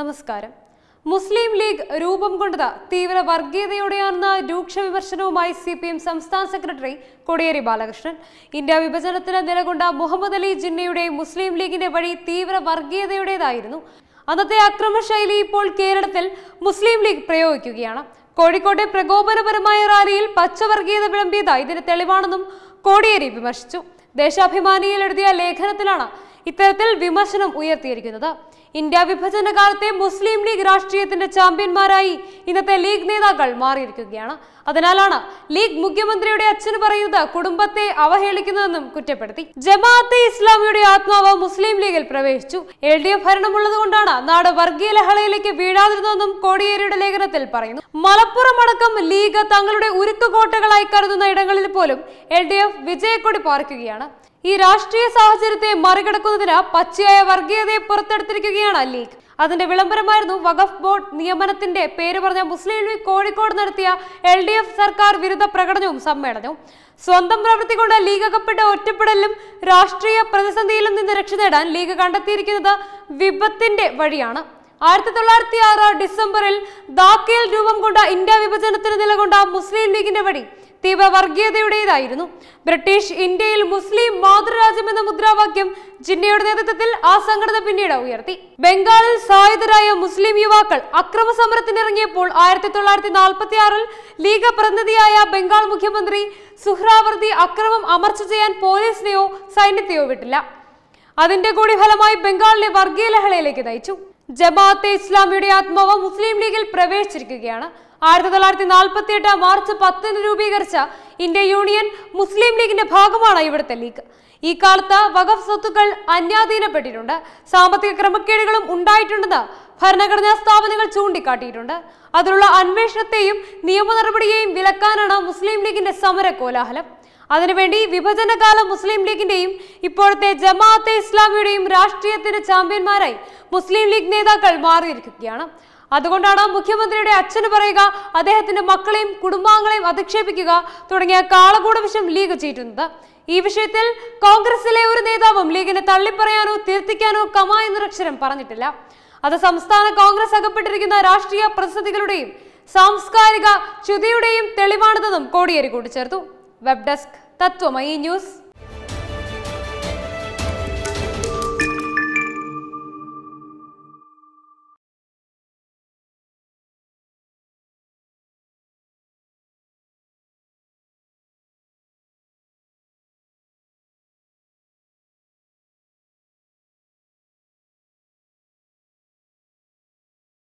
നമസ്കാരം മുസ്ലിം ലീഗ് രൂപം കൊണ്ടത് തീവ്ര വർഗീയതയോടെയാണെന്ന രൂക്ഷ വിമർശനവുമായി സി പി എം സംസ്ഥാന സെക്രട്ടറി കോടിയേരി ബാലകൃഷ്ണൻ ഇന്ത്യ വിഭജനത്തിന് നിലകൊണ്ട മുഹമ്മദ് അലി ജിന്നയുടെ മുസ്ലിം ലീഗിന്റെ വഴി തീവ്ര വർഗീയതയുടേതായിരുന്നു അന്നത്തെ അക്രമശൈലി ഇപ്പോൾ കേരളത്തിൽ മുസ്ലിം ലീഗ് പ്രയോഗിക്കുകയാണ് കോഴിക്കോട്ടെ പ്രകോപനപരമായ റാലിയിൽ പച്ചവർഗീയത വിളമ്പിയതായി ഇതിന് തെളിവാണെന്നും കോടിയേരി വിമർശിച്ചു ദേശാഭിമാനിയിൽ എഴുതിയ ലേഖനത്തിലാണ് ഇത്തരത്തിൽ വിമർശനം ഉയർത്തിയിരിക്കുന്നത് ഇന്ത്യ വിഭജന കാലത്തെ മുസ്ലിം ലീഗ് രാഷ്ട്രീയത്തിന്റെ ചാമ്പ്യന്മാരായി ഇന്നത്തെ ലീഗ് നേതാക്കൾ മാറിയിരിക്കുകയാണ് അതിനാലാണ് ലീഗ് മുഖ്യമന്ത്രിയുടെ അച്ഛൻ പറയുന്നത് കുടുംബത്തെ അവഹേളിക്കുന്നതെന്നും കുറ്റപ്പെടുത്തി ജമാഅത്തെ ഇസ്ലാമിയുടെ ആത്മാവ് മുസ്ലിം ലീഗിൽ പ്രവേശിച്ചു എൽ ഡി എഫ് ഭരണമുള്ളതുകൊണ്ടാണ് നാട് വർഗീയ ലഹളയിലേക്ക് വീഴാതിരുന്നതെന്നും കോടിയേരിയുടെ ലേഖനത്തിൽ പറയുന്നു മലപ്പുറം അടക്കം ലീഗ് തങ്ങളുടെ ഉരുക്കുകോട്ടകളായി കരുതുന്ന ഇടങ്ങളിൽ പോലും എൽ ഡി എഫ് വിജയക്കൊടി പാർക്കുകയാണ് ഈ രാഷ്ട്രീയ സാഹചര്യത്തെ മറികടക്കുന്നതിന് പച്ചയായ വർഗീയതയെ പുറത്തെടുത്തിരിക്കുകയാണ് ലീഗ് അതിന്റെ വിളംബരമായിരുന്നു വഖഫ് ബോർഡ് നിയമനത്തിന്റെ പേര് പറഞ്ഞ മുസ്ലിം ലീഗ് കോഴിക്കോട് നടത്തിയ എൽ ഡി എഫ് സർക്കാർ വിരുദ്ധ പ്രകടനവും സമ്മേളനവും സ്വന്തം പ്രവൃത്തി കൊണ്ട് ലീഗ് അകപ്പെട്ട ഒറ്റപ്പെടലും രാഷ്ട്രീയ പ്രതിസന്ധിയിലും നിന്ന് രക്ഷ നേടാൻ ലീഗ് കണ്ടെത്തിയിരിക്കുന്നത് വിപത്തിന്റെ വഴിയാണ് ആയിരത്തി തൊള്ളായിരത്തി ആറ് ഡിസംബറിൽ ധാക്കയിൽ രൂപം കൊണ്ട ഇന്ത്യ വിഭജനത്തിന് നിലകൊണ്ട മുസ്ലിം ലീഗിന്റെ വഴി തീവ്രവർഗീയതയുടേതായിരുന്നു ബ്രിട്ടീഷ് ഇന്ത്യയിൽ മുസ്ലിം മാതൃരാജ്യമെന്ന മുദ്രാവാക്യം ജിന്നയുടെ നേതൃത്വത്തിൽ ആ സംഘടന പിന്നീട് ഉയർത്തി ബംഗാളിൽ സായുധരായ മുസ്ലിം യുവാക്കൾ അക്രമ സമരത്തിനിറങ്ങിയപ്പോൾ ആയിരത്തി തൊള്ളായിരത്തി നാൽപ്പത്തി ആറിൽ ലീഗ് പ്രതിനിധിയായ ബംഗാൾ മുഖ്യമന്ത്രി സുഹ്രാവർതി അക്രമം അമർച്ച ചെയ്യാൻ പോലീസിനെയോ സൈന്യത്തെയോ വിട്ടില്ല അതിന്റെ കൂടി ഫലമായി ബംഗാളിലെ വർഗീയ ലഹളയിലേക്ക് നയിച്ചു ജമാഅത്തെ ഇസ്ലാമിയുടെ ആത്മാവ് മുസ്ലിം ലീഗിൽ പ്രവേശിച്ചിരിക്കുകയാണ് ആയിരത്തി തൊള്ളായിരത്തി നാൽപ്പത്തി എട്ട് മാർച്ച് പത്തിന് രൂപീകരിച്ച ഇന്ത്യ യൂണിയൻ മുസ്ലിം ലീഗിന്റെ ഭാഗമാണ് ഇവിടുത്തെ ലീഗ് ഈ കാലത്ത് വഖഫ് സ്വത്തുക്കൾ അന്യാധീനപ്പെട്ടിട്ടുണ്ട് സാമ്പത്തിക ക്രമക്കേടുകളും ഉണ്ടായിട്ടുണ്ടെന്ന് ഭരണഘടനാ സ്ഥാപനങ്ങൾ ചൂണ്ടിക്കാട്ടിയിട്ടുണ്ട് അതിനുള്ള അന്വേഷണത്തെയും നിയമ നടപടിയെയും വിലക്കാനാണ് മുസ്ലിം ലീഗിന്റെ സമര കോലാഹലം അതിനുവേണ്ടി വിഭജനകാല മുസ്ലിം ലീഗിന്റെയും ഇപ്പോഴത്തെ ജമാഅത്തെ ഇസ്ലാമിയുടെയും രാഷ്ട്രീയത്തിന്റെ ചാമ്പ്യന്മാരായി മുസ്ലിം ലീഗ് നേതാക്കൾ മാറിയിരിക്കുകയാണ് അതുകൊണ്ടാണ് മുഖ്യമന്ത്രിയുടെ അച്ഛന് പറയുക അദ്ദേഹത്തിന്റെ മക്കളെയും കുടുംബാംഗങ്ങളെയും അധിക്ഷേപിക്കുക തുടങ്ങിയ കാളകൂട വിഷം ലീഗ് ചെയ്തിരുന്നത് ഈ വിഷയത്തിൽ കോൺഗ്രസിലെ ഒരു നേതാവും ലീഗിനെ തള്ളിപ്പറയാനോ തിരുത്തിക്കാനോ കമ എന്നൊരക്ഷരം പറഞ്ഞിട്ടില്ല അത് സംസ്ഥാന കോൺഗ്രസ് അകപ്പെട്ടിരിക്കുന്ന രാഷ്ട്രീയ പ്രതിസന്ധികളുടെയും സാംസ്കാരിക ചുതിയുടെയും തെളിവാണിതെന്നും കോടിയേരി കൂട്ടിച്ചേർത്തു वेब डेस्क तत्वमयी न्यूज़